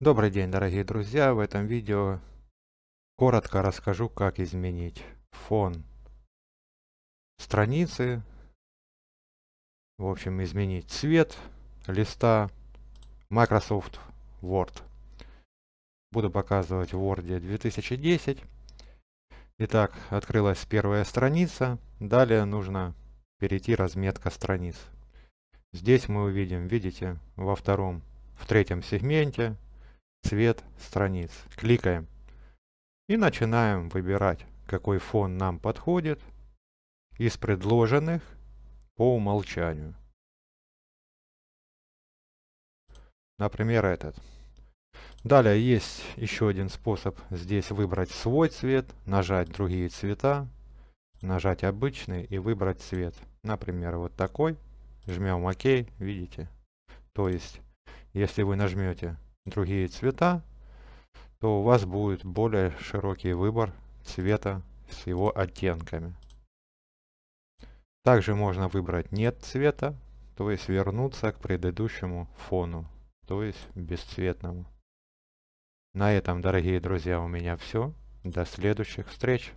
Добрый день, дорогие друзья! В этом видео коротко расскажу, как изменить фон страницы, в общем, изменить цвет листа Microsoft Word. Буду показывать в Word 2010. Итак, открылась первая страница. Далее нужно перейти разметка страниц. Здесь мы увидим, видите, во втором, в третьем сегменте цвет страниц. Кликаем. И начинаем выбирать, какой фон нам подходит из предложенных по умолчанию. Например, этот. Далее есть еще один способ здесь выбрать свой цвет, нажать другие цвета, нажать обычный и выбрать цвет. Например, вот такой. Жмем ОК, видите? То есть, если вы нажмете другие цвета, то у вас будет более широкий выбор цвета с его оттенками. Также можно выбрать нет цвета, то есть вернуться к предыдущему фону, то есть бесцветному. На этом, дорогие друзья, у меня все. До следующих встреч!